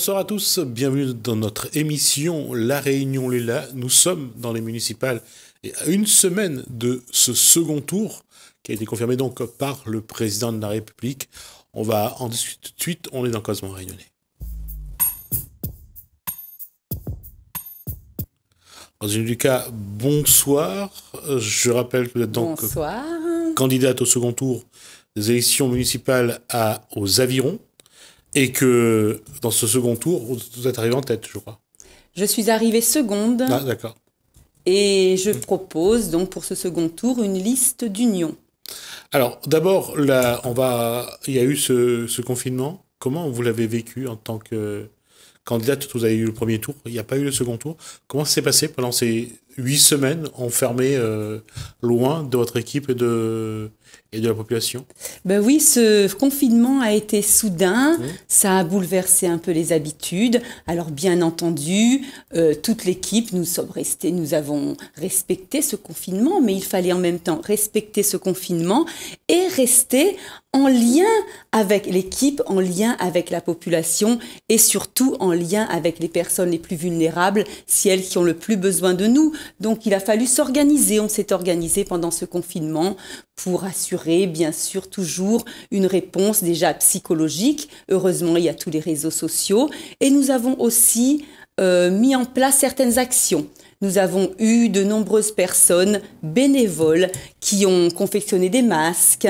bonsoir à tous, bienvenue dans notre émission La Réunion Léla. Nous sommes dans les municipales et à une semaine de ce second tour qui a été confirmé donc par le président de la République. On va en discuter tout de suite, on est dans Cosmo Réunionnais. Rosine cas, bonsoir. Je rappelle que vous êtes donc candidate au second tour des élections municipales aux Avirons et que dans ce second tour, vous êtes arrivé en tête, je crois. Je suis arrivée seconde. Ah, d'accord. Et je propose donc pour ce second tour une liste d'unions. Alors, d'abord, là, on va. Il y a eu ce, ce confinement. Comment vous l'avez vécu en tant que candidate Vous avez eu le premier tour, il n'y a pas eu le second tour. Comment ça s'est passé pendant ces, huit semaines enfermés euh, loin de votre équipe et de, et de la population Ben oui, ce confinement a été soudain, ça a bouleversé un peu les habitudes. Alors bien entendu, euh, toute l'équipe, nous sommes restés, nous avons respecté ce confinement, mais il fallait en même temps respecter ce confinement et rester en lien avec l'équipe, en lien avec la population et surtout en lien avec les personnes les plus vulnérables, celles qui ont le plus besoin de nous. Donc il a fallu s'organiser, on s'est organisé pendant ce confinement pour assurer bien sûr toujours une réponse déjà psychologique. Heureusement, il y a tous les réseaux sociaux et nous avons aussi euh, mis en place certaines actions. Nous avons eu de nombreuses personnes bénévoles qui ont confectionné des masques,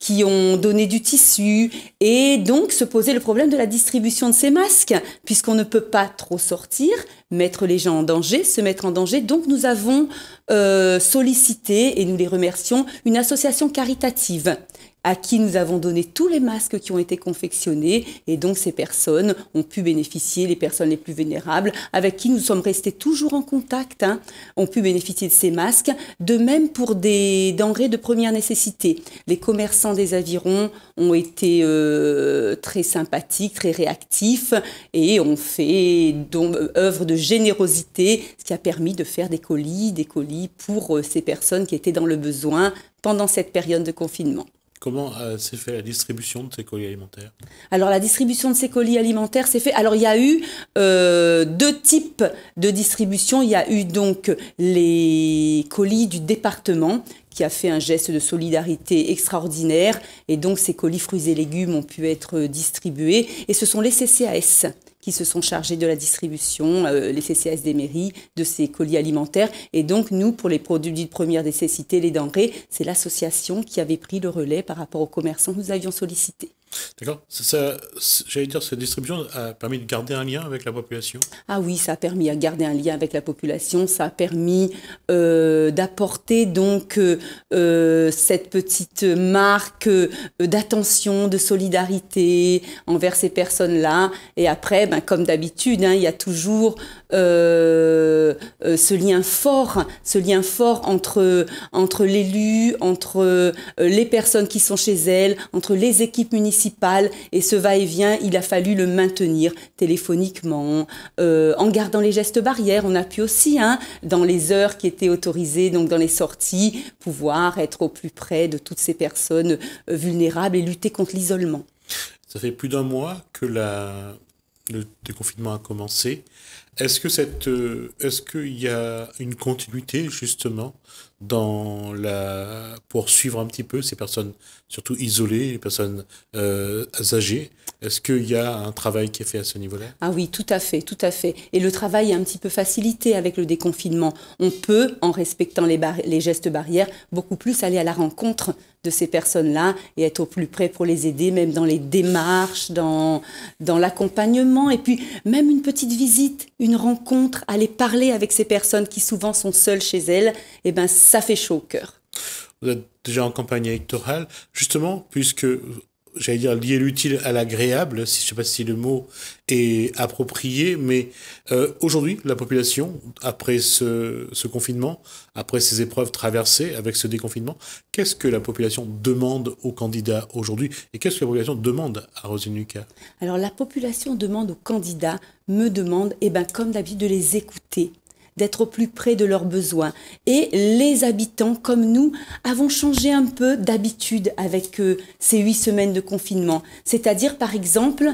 qui ont donné du tissu, et donc se poser le problème de la distribution de ces masques, puisqu'on ne peut pas trop sortir, mettre les gens en danger, se mettre en danger. Donc nous avons euh, sollicité, et nous les remercions, une association caritative à qui nous avons donné tous les masques qui ont été confectionnés. Et donc ces personnes ont pu bénéficier, les personnes les plus vénérables, avec qui nous sommes restés toujours en contact, hein, ont pu bénéficier de ces masques. De même pour des denrées de première nécessité. Les commerçants des avirons ont été euh, très sympathiques, très réactifs et ont fait donc, euh, œuvre de générosité, ce qui a permis de faire des colis, des colis pour euh, ces personnes qui étaient dans le besoin pendant cette période de confinement. Comment euh, s'est fait la distribution de ces colis alimentaires Alors la distribution de ces colis alimentaires s'est fait. Alors il y a eu euh, deux types de distribution. Il y a eu donc les colis du département qui a fait un geste de solidarité extraordinaire et donc ces colis fruits et légumes ont pu être distribués et ce sont les CCAS qui se sont chargés de la distribution, euh, les CCS des mairies, de ces colis alimentaires. Et donc, nous, pour les produits de première nécessité, les denrées, c'est l'association qui avait pris le relais par rapport aux commerçants que nous avions sollicités. D'accord. J'allais dire, cette distribution a permis de garder un lien avec la population Ah oui, ça a permis de garder un lien avec la population, ça a permis euh, d'apporter donc euh, euh, cette petite marque d'attention, de solidarité envers ces personnes-là. Et après, ben, comme d'habitude, hein, il y a toujours euh, euh, ce lien fort, ce lien fort entre, entre l'élu, entre euh, les personnes qui sont chez elle, entre les équipes municipales. Et ce va-et-vient, il a fallu le maintenir téléphoniquement, en gardant les gestes barrières. On a pu aussi, hein, dans les heures qui étaient autorisées, donc dans les sorties, pouvoir être au plus près de toutes ces personnes vulnérables et lutter contre l'isolement. Ça fait plus d'un mois que la, le déconfinement a commencé. Est-ce que cette, euh, est-ce qu'il y a une continuité justement dans la, pour suivre un petit peu ces personnes, surtout isolées, les personnes euh, âgées Est-ce qu'il y a un travail qui est fait à ce niveau-là Ah oui, tout à fait, tout à fait. Et le travail est un petit peu facilité avec le déconfinement. On peut, en respectant les, les gestes barrières, beaucoup plus aller à la rencontre de ces personnes-là et être au plus près pour les aider, même dans les démarches, dans, dans l'accompagnement, et puis même une petite visite, une rencontre, aller parler avec ces personnes qui souvent sont seules chez elles, et eh ben ça fait chaud au cœur. Vous êtes déjà en campagne électorale, justement, puisque j'allais dire lier l'utile à l'agréable, si je ne sais pas si le mot est approprié, mais euh, aujourd'hui, la population, après ce, confinement, après ces épreuves traversées avec ce déconfinement, qu'est-ce que la population demande aux candidats aujourd'hui et qu'est-ce que la population demande à Lucas Alors la population demande aux candidats, me demande, eh ben, comme d'habitude, de les écouter, d'être au plus près de leurs besoins. Et les habitants, comme nous, avons changé un peu d'habitude avec euh, ces huit semaines de confinement. C'est-à-dire, par exemple,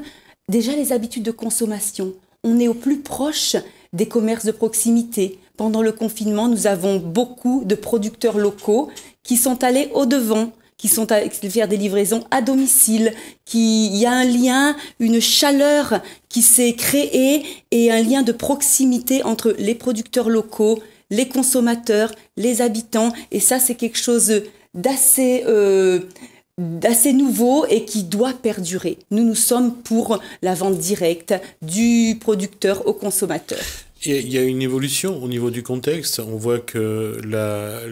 déjà les habitudes de consommation. On est au plus proche des commerces de proximité. Pendant le confinement, nous avons beaucoup de producteurs locaux qui sont allés au-devant qui sont à faire des livraisons à domicile, qui il y a un lien, une chaleur qui s'est créée et un lien de proximité entre les producteurs locaux, les consommateurs, les habitants et ça c'est quelque chose d'assez euh, d'assez nouveau et qui doit perdurer. Nous, nous sommes pour la vente directe du producteur au consommateur. il y a une évolution au niveau du contexte. On voit que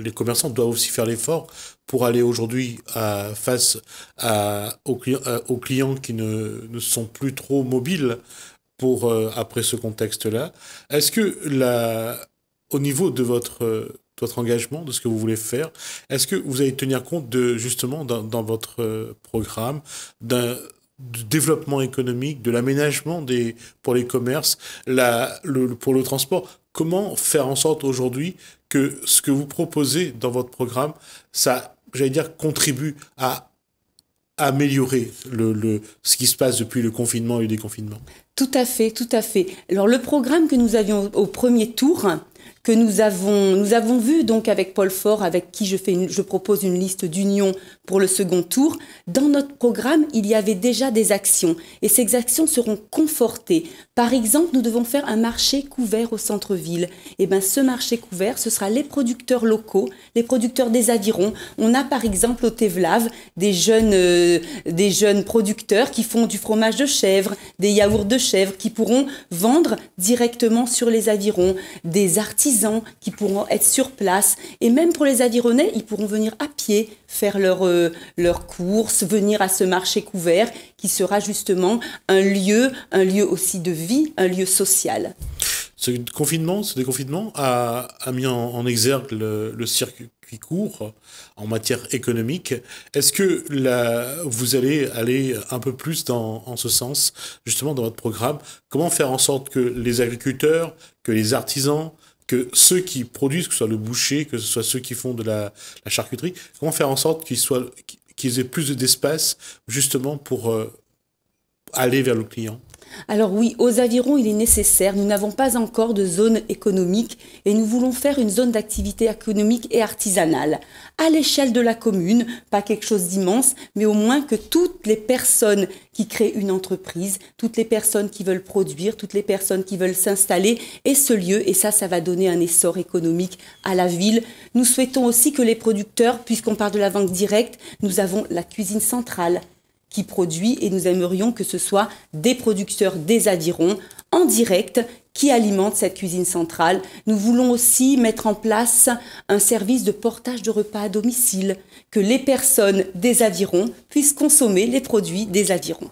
les commerçants doivent aussi faire l'effort pour aller aujourd'hui euh, face à, aux, clients, euh, aux clients qui ne, ne, sont plus trop mobiles pour euh, après ce contexte-là. Est-ce que la, au niveau de votre, de votre engagement, de ce que vous voulez faire, est-ce que vous allez tenir compte de justement dans, dans votre programme d'un du développement économique, de l'aménagement des pour les commerces, la, le, pour le transport. Comment faire en sorte aujourd'hui que ce que vous proposez dans votre programme, ça j'allais dire, contribue à améliorer le, ce qui se passe depuis le confinement et le déconfinement. Tout à fait, tout à fait. Alors le programme que nous avions au premier tour, que nous avons, nous avons vu donc avec Paul Fort, avec qui je, fais je propose une liste d'union pour le second tour, dans notre programme, il y avait déjà des actions et ces actions seront confortées. Par exemple, nous devons faire un marché couvert au centre-ville. Et eh bien ce marché couvert, ce sera les producteurs locaux, les producteurs des avirons. On a par exemple au Tevlav des jeunes, euh, des jeunes producteurs qui font du fromage de chèvre, des yaourts de chèvre qui pourront vendre directement sur les avirons, des artisans qui pourront être sur place et même pour les avironnais, ils pourront venir à pied faire leurs leur euh, courses, venir à ce marché couvert qui sera justement un lieu, un lieu aussi de vie, un lieu social. Ce confinement, ce déconfinement a, a mis en, exergue le, le, circuit court en matière économique. Est-ce que la, vous allez aller un peu plus dans, en ce sens, justement dans votre programme Comment faire en sorte que les agriculteurs, que les artisans, que ceux qui produisent, que ce soit le boucher, que ce soit ceux qui font de la, charcuterie, comment faire en sorte qu'ils soient qu'ils aient plus d'espace justement pour euh, aller vers le client alors oui, aux avirons, il est nécessaire. Nous n'avons pas encore de zone économique et nous voulons faire une zone d'activité économique et artisanale à l'échelle de la commune, pas quelque chose d'immense, mais au moins que toutes les personnes qui créent une entreprise, toutes les personnes qui veulent produire, toutes les personnes qui veulent s'installer aient ce lieu et ça ça va donner un essor économique à la ville. Nous souhaitons aussi que les producteurs puisqu'on parle de la vente directe, nous avons la cuisine centrale qui produit et nous aimerions que ce soit des producteurs des avirons, en direct qui alimentent cette cuisine centrale. Nous voulons aussi mettre en place un service de portage de repas à domicile, que les personnes des avirons puissent consommer les produits des avirons.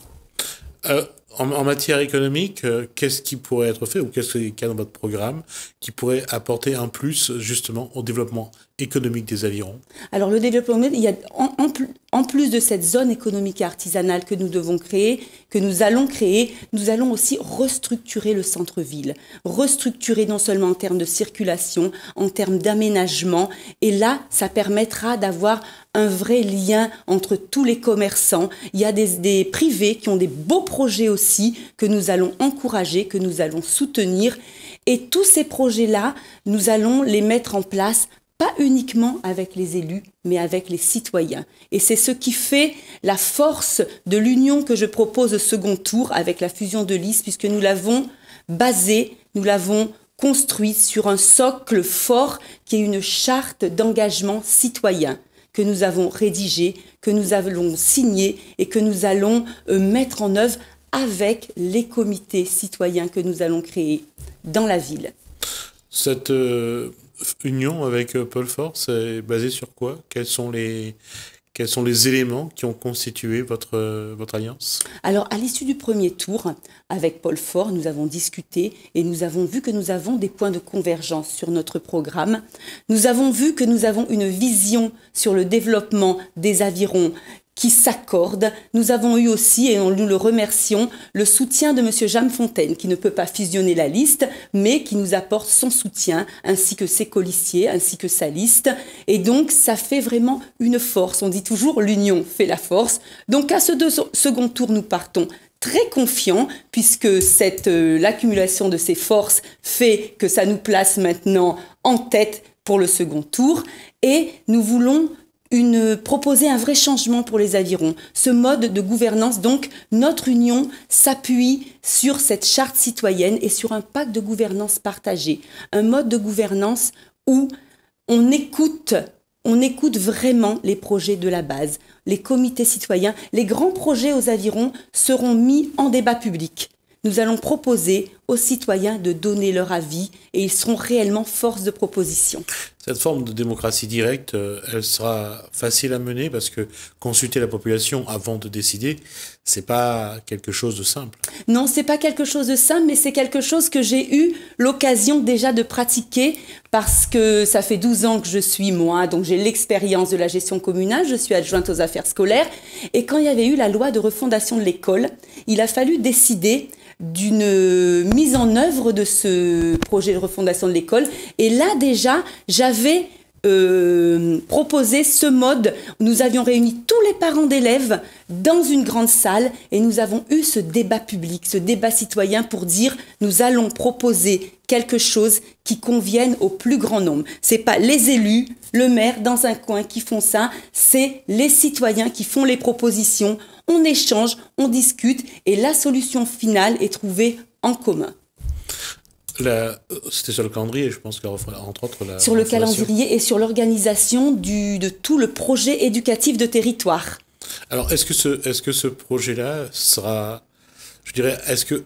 Euh, en, matière économique, euh, qu'est-ce qui pourrait être fait ou qu'est-ce qu'il y a dans votre programme qui pourrait apporter un plus justement au développement économique des avirons Alors le développement, il y a en, en, plus de cette zone économique et artisanale que nous devons créer, que nous allons créer, nous allons aussi restructurer le centre-ville, restructurer non seulement en termes de circulation, en termes d'aménagement, et là, ça permettra d'avoir un vrai lien entre tous les commerçants. Il y a des, des privés qui ont des beaux projets aussi que nous allons encourager, que nous allons soutenir, et tous ces projets-là, nous allons les mettre en place pas uniquement avec les élus, mais avec les citoyens. Et c'est ce qui fait la force de l'union que je propose au second tour avec la fusion de l'IS, puisque nous l'avons basée, nous l'avons construite sur un socle fort qui est une charte d'engagement citoyen que nous avons rédigée, que nous avons signer et que nous allons euh, mettre en œuvre avec les comités citoyens que nous allons créer dans la ville. Cette euh, union avec euh, Paul Force est basée sur quoi Quels sont les quels sont les éléments qui ont constitué votre, euh, votre alliance Alors, à l'issue du premier tour, avec Paul Fort, nous avons discuté et nous avons vu que nous avons des points de convergence sur notre programme. Nous avons vu que nous avons une vision sur le développement des avirons qui s'accordent. Nous avons eu aussi, et nous le remercions, le soutien de M. Jam Fontaine, qui ne peut pas fusionner la liste, mais qui nous apporte son soutien, ainsi que ses colissiers, ainsi que sa liste. Et donc, ça fait vraiment une force. On dit toujours, l'union fait la force. Donc, à ce second tour, nous partons très confiants, puisque euh, l'accumulation de ces forces fait que ça nous place maintenant en tête pour le second tour et nous voulons proposer un vrai changement pour les avirons. Ce mode de gouvernance, donc, notre union s'appuie sur cette charte citoyenne et sur un pacte de gouvernance partagé. Un mode de gouvernance où on écoute on écoute vraiment les projets de la base, les comités citoyens, les grands projets aux avirons seront mis en débat public. Nous allons proposer aux citoyens de donner leur avis et ils seront réellement force de proposition. Cette forme de démocratie directe, euh, elle sera facile à mener parce que consulter la population avant de décider, c'est pas quelque chose de simple. Non, c'est pas quelque chose de simple, mais c'est quelque chose que j'ai eu l'occasion déjà de pratiquer parce que ça fait 12 ans que je suis moi, donc j'ai l'expérience de la gestion communale, je suis adjointe aux affaires scolaires et quand il y avait eu la loi de refondation de l'école, il a fallu décider d'une mise en œuvre de ce projet de refondation de l'école. Et là déjà, j'avais euh, proposé ce mode. Nous avions réuni tous les parents d'élèves dans une grande salle et nous avons eu ce débat public, ce débat citoyen pour dire nous allons proposer quelque chose qui convienne au plus grand nombre. C'est pas les élus, le maire dans un coin qui font ça, c'est les citoyens qui font les propositions. On échange, on discute et la solution finale est trouvée en commun. Euh, c'était sur le calendrier, je pense qu'entre autres... sur le calendrier et sur l'organisation de tout le projet éducatif de territoire. Alors, est-ce que ce, est -ce, ce projet-là sera... Je dirais, est-ce que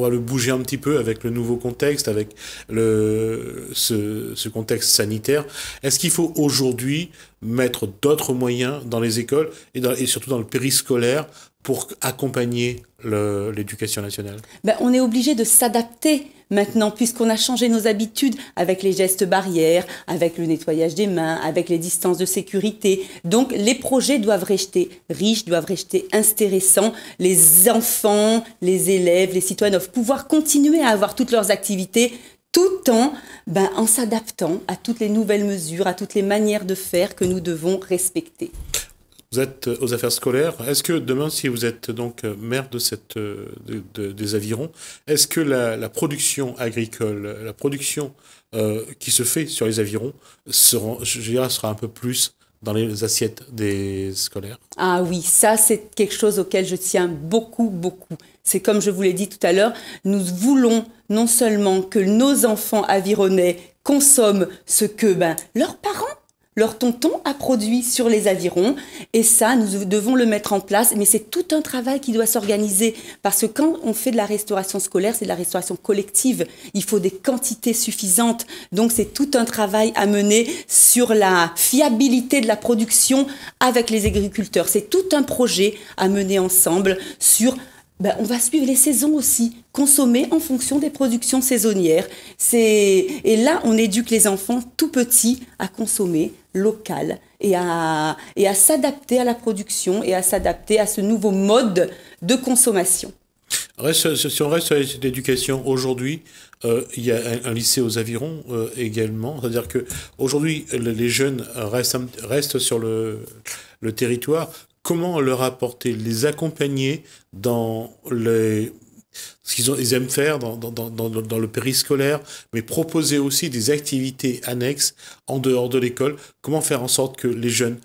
va le bouger un petit peu avec le nouveau contexte, avec le, ce, contexte sanitaire Est-ce qu'il faut aujourd'hui mettre d'autres moyens dans les écoles et, et surtout dans le périscolaire pour accompagner l'éducation nationale ben, On est obligé de s'adapter maintenant, puisqu'on a changé nos habitudes avec les gestes barrières, avec le nettoyage des mains, avec les distances de sécurité. Donc les projets doivent rester riches, doivent rester intéressants. Les enfants, les élèves, les citoyens doivent pouvoir continuer à avoir toutes leurs activités tout en ben, s'adaptant à toutes les nouvelles mesures, à toutes les manières de faire que nous devons respecter. Vous êtes euh, aux affaires scolaires. Est-ce que demain, si vous êtes donc euh, maire de cette, euh, des avirons, est-ce que la, production agricole, la production qui se fait sur les avirons, sera, je dirais, sera un peu plus dans les assiettes des scolaires Ah oui, ça c'est quelque chose auquel je tiens beaucoup, beaucoup. C'est comme je vous l'ai dit tout à l'heure, nous voulons non seulement que nos enfants avironnais consomment ce que ben, leurs parents leur tonton a produit sur les avirons. Et ça, nous devons le mettre en place. Mais c'est tout un travail qui doit s'organiser. Parce que quand on fait de la restauration scolaire, c'est de la restauration collective. Il faut des quantités suffisantes. Donc c'est tout un travail à mener sur la fiabilité de la production avec les agriculteurs. C'est tout un projet à mener ensemble sur ben, on va suivre les saisons aussi, consommer en fonction des productions saisonnières. Et là, on éduque les enfants tout petits à consommer, local et à, et à s'adapter à la production et à s'adapter à ce nouveau mode de consommation. si on reste sur l'éducation aujourd'hui, euh, il y a un, lycée aux Avirons euh, également. C'est-à-dire que aujourd'hui, les jeunes restent, restent sur le, le territoire. Comment leur apporter, les accompagner dans les ce qu'ils ils aiment faire dans, dans, le périscolaire, mais proposer aussi des activités annexes en dehors de l'école. Comment faire en sorte que les jeunes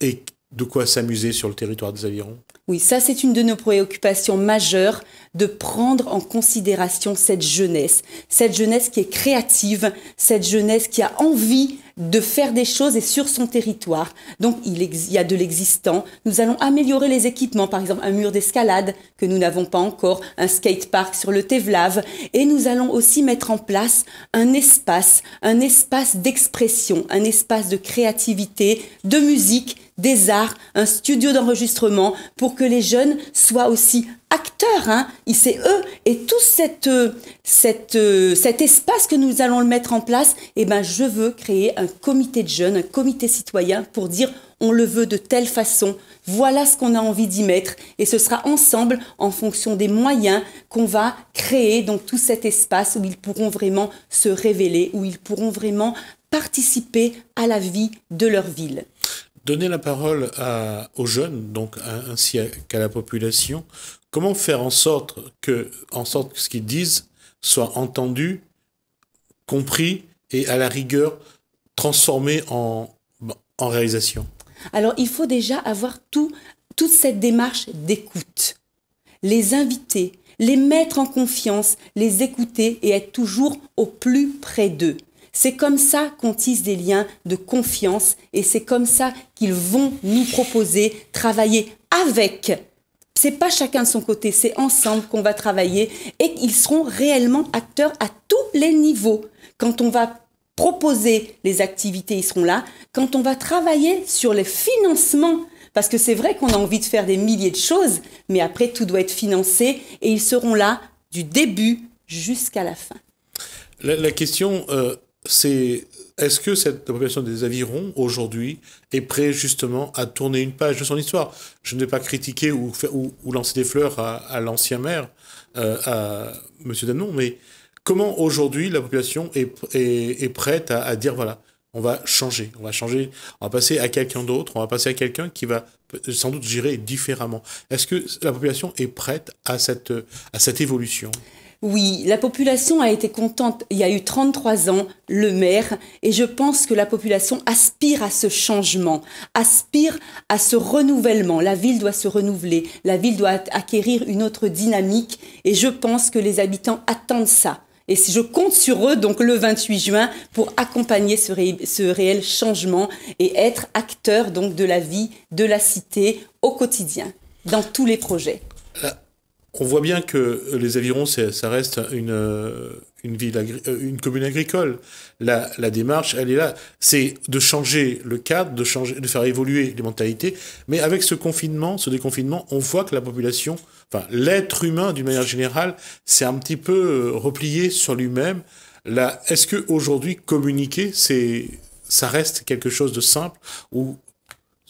aient de quoi s'amuser sur le territoire des Avirons Oui, ça c'est une de nos préoccupations majeures, de prendre en considération cette jeunesse, cette jeunesse qui est créative, cette jeunesse qui a envie de faire des choses et sur son territoire. Donc il, y a de l'existant. Nous allons améliorer les équipements, par exemple un mur d'escalade que nous n'avons pas encore, un skatepark sur le Tevlav. et nous allons aussi mettre en place un espace, un espace d'expression, un espace de créativité, de musique des arts, un studio d'enregistrement pour que les jeunes soient aussi acteurs. Hein. eux et tout euh, euh, cet espace que nous allons le mettre en place. Eh ben, je veux créer un comité de jeunes, un comité citoyen pour dire on le veut de telle façon. Voilà ce qu'on a envie d'y mettre et ce sera ensemble en fonction des moyens qu'on va créer donc tout cet espace où ils pourront vraiment se révéler, où ils pourront vraiment participer à la vie de leur ville. Donner la parole aux jeunes, donc ainsi qu'à la population, comment faire en sorte que, en sorte ce qu'ils disent soit entendu, compris et à la rigueur transformé en, réalisation Alors il faut déjà avoir tout, toute cette démarche d'écoute. Les inviter, les mettre en confiance, les écouter et être toujours au plus près d'eux. C'est comme ça qu'on tisse des liens de confiance et c'est comme ça qu'ils vont nous proposer travailler avec. C'est pas chacun de son côté, c'est ensemble qu'on va travailler et ils seront réellement acteurs à tous les niveaux. Quand on va proposer les activités, ils seront là. Quand on va travailler sur les financements, parce que c'est vrai qu'on a envie de faire des milliers de choses, mais après tout doit être financé et ils seront là du début jusqu'à la fin. La, question, euh, c'est est-ce que cette population des avirons, aujourd'hui, est prête justement à tourner une page de son histoire Je ne vais pas critiquer ou, ou, lancer des fleurs à, l'ancien maire, euh, à Monsieur Danon, mais comment aujourd'hui la population est, est, prête à, dire voilà, on va changer, on va changer, on va passer à quelqu'un d'autre, on va passer à quelqu'un qui va sans doute gérer différemment. Est-ce que la population est prête à cette, à cette évolution oui, la population a été contente. Il y a eu 33 ans, le maire, et je pense que la population aspire à ce changement, aspire à ce renouvellement. La ville doit se renouveler, la ville doit acquérir une autre dynamique, et je pense que les habitants attendent ça. Et si je compte sur eux, donc le 28 juin, pour accompagner ce, réel changement et être acteur donc de la vie de la cité au quotidien, dans tous les projets. Euh, on voit bien que les Avirons, ça reste une, euh, une, ville euh, une commune agricole. La, démarche, elle est là. C'est de changer le cadre, de, changer, de faire évoluer les mentalités. Mais avec ce confinement, ce déconfinement, on voit que la population, enfin l'être humain d'une manière générale, s'est un petit peu euh, replié sur lui-même. Est-ce que aujourd'hui communiquer, c'est ça reste quelque chose de simple ou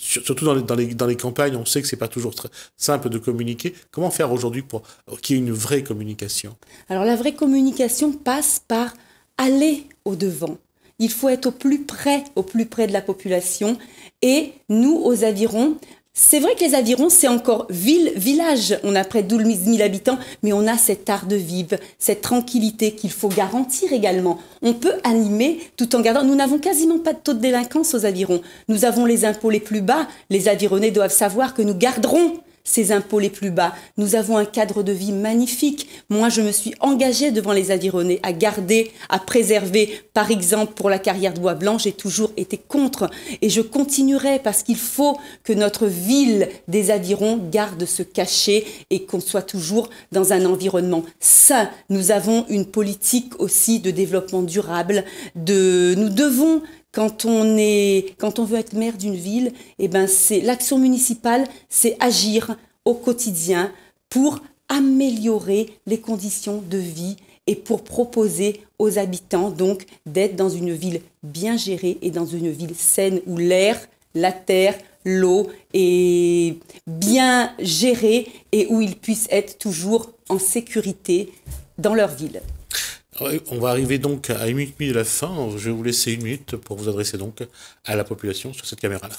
surtout dans les, dans, les, campagnes, on sait que ce n'est pas toujours très simple de communiquer. Comment faire aujourd'hui pour euh, qu'il y ait une vraie communication Alors la vraie communication passe par aller au devant. Il faut être au plus près, au plus près de la population. Et nous, aux avirons, c'est vrai que les Avirons, c'est encore ville-village. On a près de 12 000 habitants, mais on a cet art de vivre, cette tranquillité qu'il faut garantir également. On peut animer tout en gardant. Nous n'avons quasiment pas de taux de délinquance aux Avirons. Nous avons les impôts les plus bas. Les Avironnais doivent savoir que nous garderons ses impôts les plus bas. Nous avons un cadre de vie magnifique. Moi, je me suis engagée devant les Avironnais à garder, à préserver. Par exemple, pour la carrière de Bois Blanc, j'ai toujours été contre. Et je continuerai parce qu'il faut que notre ville des Avirons garde ce cachet et qu'on soit toujours dans un environnement sain. Nous avons une politique aussi de développement durable. De... Nous devons quand on, veut être maire d'une ville, eh ben, c'est l'action municipale, c'est agir au quotidien pour améliorer les conditions de vie et pour proposer aux habitants donc d'être dans une ville bien gérée et dans une ville saine où l'air, la terre, l'eau est bien gérée et où ils puissent être toujours en sécurité dans leur ville. On va arriver donc à une minute et demie de la fin. Je vais vous laisser une minute pour vous adresser donc à la population sur cette caméra-là.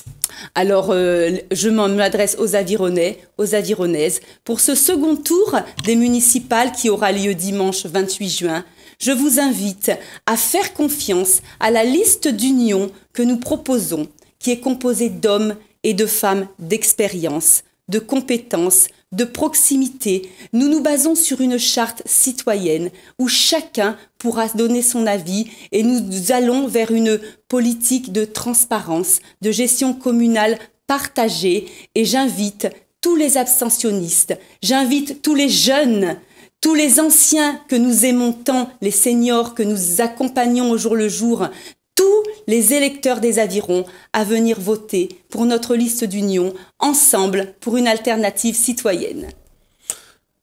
Alors, euh, je m'adresse aux Avironnais, aux Avironnaises, pour ce second tour des municipales qui aura lieu dimanche 28 juin. Je vous invite à faire confiance à la liste d'union que nous proposons, qui est composée d'hommes et de femmes d'expérience, de compétences, de proximité, nous nous basons sur une charte citoyenne où chacun pourra donner son avis et nous allons vers une politique de transparence, de gestion communale partagée et j'invite tous les abstentionnistes, j'invite tous les jeunes, tous les anciens que nous aimons tant, les seniors que nous accompagnons au jour le jour, tous les électeurs des Avirons à venir voter pour notre liste d'union, ensemble pour une alternative citoyenne.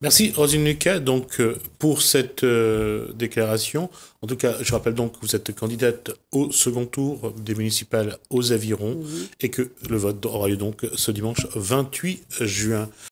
Merci Rosine Lucas donc, euh, pour cette euh, déclaration. En tout cas, je rappelle donc que vous êtes candidate au second tour des municipales aux Avirons et que le vote aura lieu donc ce dimanche 28 juin.